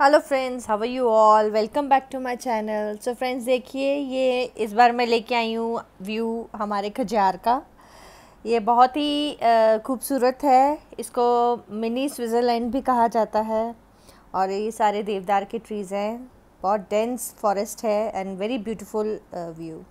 hello friends how are you all welcome back to my channel so friends देखिए ये इस बार मैं लेके आई हूँ व्यू हमारे खजार का ये बहुत ही खूबसूरत है इसको मिनी स्विट्ज़रलैंड भी कहा जाता है और ये सारे देवदार के ट्रीज़ हैं बहुत डेंस फॉरेस्ट है and very beautiful view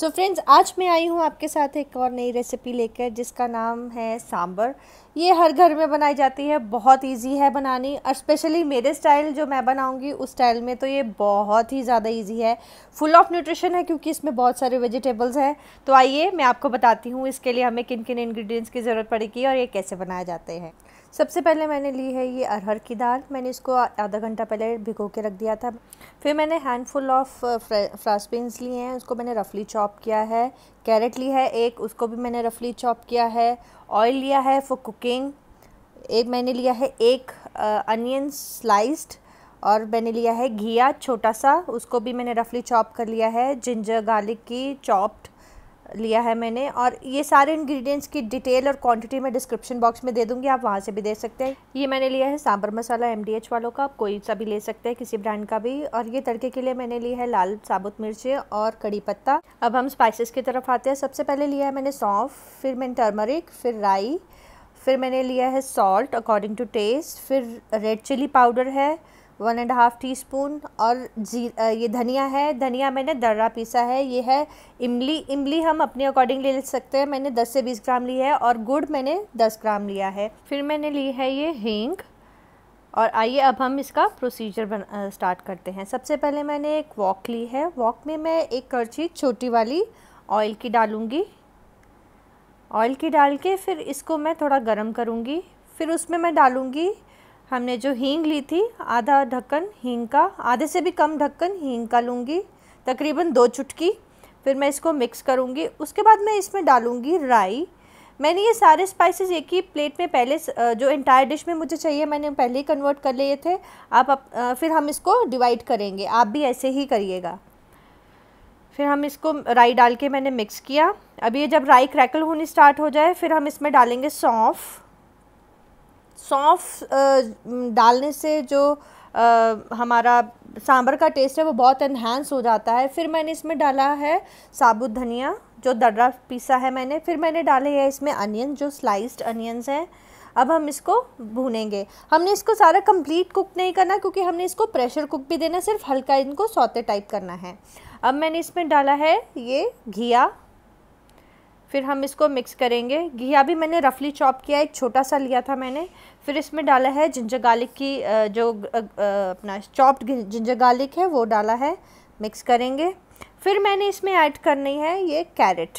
so so friends आज मैं आई हूँ आपके साथ एक और नई रेसिपी लेकर जिसका नाम है सांबर ये हर घर में बनाई जाती है बहुत इजी है बनानी और स्पेशली मेरे स्टाइल जो मैं बनाऊँगी उस स्टाइल में तो ये बहुत ही ज़्यादा इजी है फुल ऑफ न्यूट्रिशन है क्योंकि इसमें बहुत सारे वेजिटेबल्स हैं तो आइए मैं आपको बताती हूँ इसके लिए हमें किन किन इन्ग्रीडियंट्स की ज़रूरत पड़ेगी और ये कैसे बनाए जाते हैं सबसे पहले मैंने ली है ये अरहर की दाल मैंने इसको आधा घंटा पहले भिगो के रख दिया था फिर मैंने हैंडफुल ऑफ फ्रास बीन्स लिए हैं उसको मैंने रफली चॉप किया है कैरेट ली है एक उसको भी मैंने रफली चॉप किया है ऑयल लिया है फॉर कुकिंग एक मैंने लिया है एक अनियन uh, स्लाइस्ड और मैंने लिया है घिया छोटा सा उसको भी मैंने रफली चॉप कर लिया है जिंजर गार्लिक की चॉप्ड लिया है मैंने और ये सारे इंग्रेडिएंट्स की डिटेल और क्वांटिटी मैं डिस्क्रिप्शन बॉक्स में दे दूंगी आप वहाँ से भी दे सकते हैं ये मैंने लिया है सांबर मसाला एम वालों का आप कोई सा भी ले सकते हैं किसी ब्रांड का भी और ये तड़के के लिए मैंने लिया है लाल साबुत मिर्ची और कड़ी पत्ता अब हम स्पाइसिस की तरफ आते हैं सबसे पहले लिया है मैंने सौंफ फिर मैंने टर्मरिक फिर राई फिर मैंने लिया है सॉल्ट अकॉर्डिंग टू टेस्ट फिर रेड चिली पाउडर है one and half teaspoon और जी ये धनिया है धनिया मैंने दर्रा पीसा है ये है इमली इमली हम अपने अकॉर्डिंग ले सकते हैं मैंने 10 से 20 ग्राम ली है और गुड़ मैंने 10 ग्राम लिया है फिर मैंने ली है ये हींग और आइए अब हम इसका प्रोसीजर बन आ, स्टार्ट करते हैं सबसे पहले मैंने एक वॉक ली है वॉक में मैं एक करछी छोटी वाली ऑयल की डालूँगी ऑयल की डाल के फिर इसको मैं थोड़ा गर्म करूँगी फिर उसमें मैं डालूँगी हमने जो हींग ली थी आधा ढक्कन हींग का आधे से भी कम ढक्कन हींग का लूँगी तकरीबन दो चुटकी फिर मैं इसको मिक्स करूँगी उसके बाद मैं इसमें डालूँगी राई मैंने ये सारे स्पाइसेस एक ही प्लेट में पहले जो इंटायर डिश में मुझे चाहिए मैंने पहले ही कन्वर्ट कर लिए थे आप अप, फिर हम इसको डिवाइड करेंगे आप भी ऐसे ही करिएगा फिर हम इसको राई डाल के मैंने मिक्स किया अब ये जब राई क्रैकल होनी स्टार्ट हो जाए फिर हम इसमें डालेंगे सौंफ सौंफ डालने से जो आ, हमारा सांभर का टेस्ट है वो बहुत इन्हेंस हो जाता है फिर मैंने इसमें डाला है साबुत धनिया जो दर्रा पीसा है मैंने फिर मैंने डाले है इसमें अनियन जो स्लाइस्ड अनियंस हैं अब हम इसको भूनेंगे हमने इसको सारा कंप्लीट कुक नहीं करना क्योंकि हमने इसको प्रेशर कुक भी देना सिर्फ हल्का इनको सौते टाइप करना है अब मैंने इसमें डाला है ये घिया फिर हम इसको मिक्स करेंगे घिया भी मैंने रफली चॉप किया एक छोटा सा लिया था मैंने फिर इसमें डाला है जिंजर गार्लिक की जो अपना चॉप्ड जिंजर गार्लिक है वो डाला है मिक्स करेंगे फिर मैंने इसमें ऐड करनी है ये कैरेट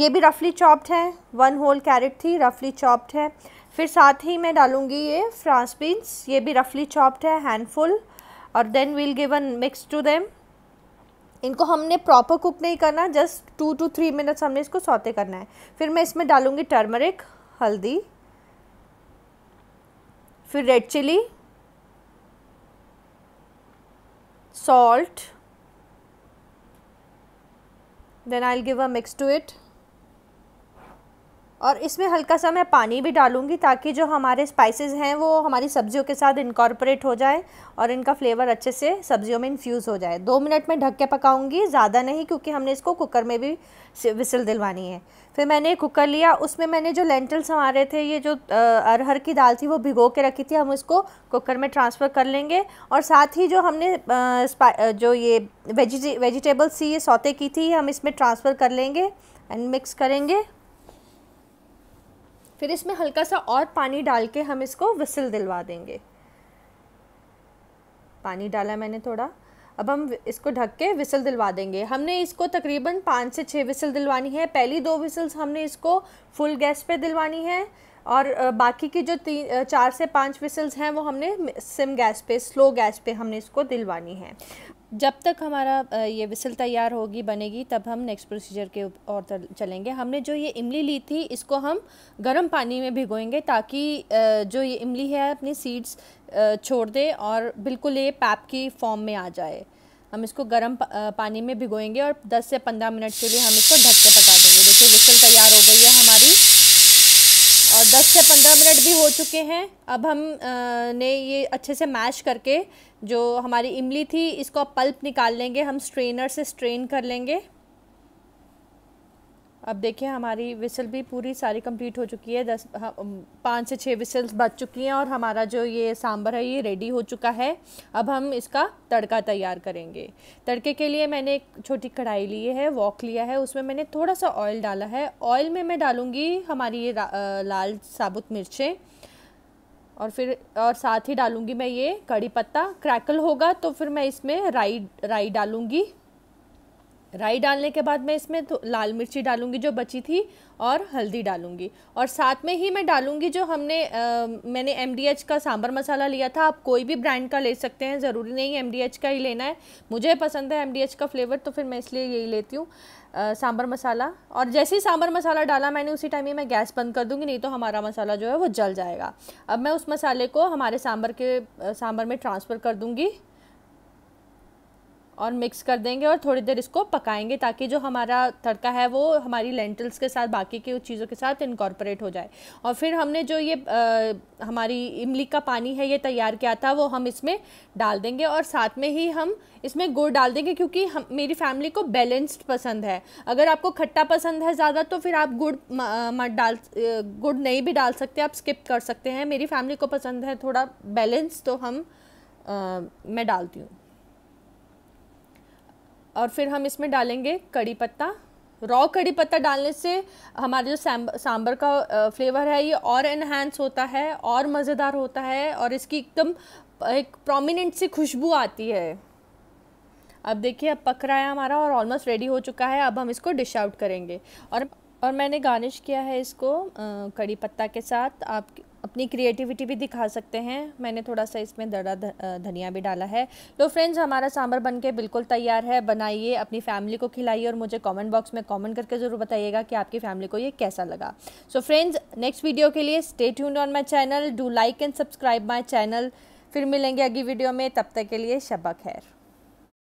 ये भी रफली चॉप्ड है वन होल कैरेट थी रफली चॉप्ड है फिर साथ ही मैं डालूँगी ये फ्रांस बीन्स ये भी रफली चॉप्ड है हैंडफुल और then we'll given mix to them इनको हमने प्रॉपर कुक नहीं करना just two two three minutes हमने इसको सौते करना है फिर मैं इसमें डालूंगी टर्मरिक हल्दी फिर red chili salt then I give a mix to it और इसमें हल्का सा मैं पानी भी डालूंगी ताकि जो हमारे स्पाइसेस हैं वो हमारी सब्जियों के साथ इनकॉर्पोरेट हो जाए और इनका फ्लेवर अच्छे से सब्जियों में इन्फ्यूज़ हो जाए दो मिनट में ढक के पकाऊँगी ज़्यादा नहीं क्योंकि हमने इसको कुकर में भी विसल दिलवानी है फिर मैंने कुकर लिया उसमें मैंने जो लेंटल्स हमारे थे ये जो अरहर की दाल थी वो भिगो के रखी थी हम उसको कुकर में ट्रांसफ़र कर लेंगे और साथ ही जो हमने जो ये वेजिटेबल्स थी ये सौते की थी हम इसमें ट्रांसफ़र कर लेंगे एंड मिक्स करेंगे फिर इसमें हल्का सा और पानी डाल के हम इसको विसल दिलवा देंगे पानी डाला मैंने थोड़ा अब हम इसको ढक के विसल दिलवा देंगे हमने इसको तकरीबन पाँच से छः विसल दिलवानी है पहली दो विसल्स हमने इसको फुल गैस पे दिलवानी है और बाकी की जो तीन चार से पाँच विसल्स हैं वो हमने सिम गैस पे स्लो गैस पे हमने इसको दिलवानी है जब तक हमारा ये विसल तैयार होगी बनेगी तब हम नेक्स्ट प्रोसीजर के और चलेंगे हमने जो ये इमली ली थी इसको हम गर्म पानी में भिगोएंगे ताकि जो ये इमली है अपनी सीड्स छोड़ दे और बिल्कुल ये पैप की फॉर्म में आ जाए हम इसको गर्म पानी में भिगोएंगे और 10 से 15 मिनट के लिए हम इसको ढक के पका देंगे देखिए विसल तैयार हो गई है हमारी 10 से 15 मिनट भी हो चुके हैं अब हम आ, ने ये अच्छे से मैश करके जो हमारी इमली थी इसको पल्प निकाल लेंगे हम स्ट्रेनर से स्ट्रेन कर लेंगे अब देखिए हमारी विसल भी पूरी सारी कंप्लीट हो चुकी है दस पाँच से छः विसल्स बच चुकी हैं और हमारा जो ये सांभर है ये रेडी हो चुका है अब हम इसका तड़का तैयार करेंगे तड़के के लिए मैंने एक छोटी कढ़ाई ली है वॉक लिया है उसमें मैंने थोड़ा सा ऑयल डाला है ऑयल में मैं डालूँगी हमारी ये लाल साबुत मिर्चें और फिर और साथ ही डालूँगी मैं ये कड़ी पत्ता क्रैकल होगा तो फिर मैं इसमें राई राई डालूँगी राई डालने के बाद मैं इसमें तो लाल मिर्ची डालूंगी जो बची थी और हल्दी डालूंगी और साथ में ही मैं डालूंगी जो हमने आ, मैंने एम का सांभर मसाला लिया था आप कोई भी ब्रांड का ले सकते हैं ज़रूरी नहीं एम का ही लेना है मुझे पसंद है एम का फ्लेवर तो फिर मैं इसलिए यही लेती हूँ सांभर मसाला और जैसे ही सांभर मसाला डाला मैंने उसी टाइम ही मैं गैस बंद कर दूंगी नहीं तो हमारा मसाला जो है वो जल जाएगा अब मैं उस मसाले को हमारे सांभर के सांभर में ट्रांसफ़र कर दूंगी और मिक्स कर देंगे और थोड़ी देर इसको पकाएंगे ताकि जो हमारा तड़का है वो हमारी लेंटल्स के साथ बाकी की चीज़ों के साथ इनकॉर्पोरेट हो जाए और फिर हमने जो ये आ, हमारी इमली का पानी है ये तैयार किया था वो हम इसमें डाल देंगे और साथ में ही हम इसमें गुड़ डाल देंगे क्योंकि हम मेरी फैमिली को बैलेंस्ड पसंद है अगर आपको खट्टा पसंद है ज़्यादा तो फिर आप गुड़ मत डाल गुड़ नहीं भी डाल सकते आप स्किप कर सकते हैं मेरी फैमिली को पसंद है थोड़ा बैलेंस तो हम आ, मैं डालती हूँ और फिर हम इसमें डालेंगे कड़ी पत्ता रॉ कड़ी पत्ता डालने से हमारा जो सांबर का फ्लेवर है ये और एनहेंस होता है और मज़ेदार होता है और इसकी एकदम एक प्रोमिनेंट सी खुशबू आती है अब देखिए अब पक रहा है हमारा और ऑलमोस्ट रेडी हो चुका है अब हम इसको डिश आउट करेंगे और और मैंने गार्निश किया है इसको कड़ी पत्ता के साथ आप अपनी क्रिएटिविटी भी दिखा सकते हैं मैंने थोड़ा सा इसमें दड़ा धनिया भी डाला है तो फ्रेंड्स हमारा सांभर बन के बिल्कुल तैयार है बनाइए अपनी फैमिली को खिलाइए और मुझे कमेंट बॉक्स में कमेंट करके ज़रूर बताइएगा कि आपकी फैमिली को ये कैसा लगा सो फ्रेंड्स नेक्स्ट वीडियो के लिए stay tuned on my channel do like and subscribe my channel फिर मिलेंगे अगली वीडियो में तब तक के लिए शबक खैर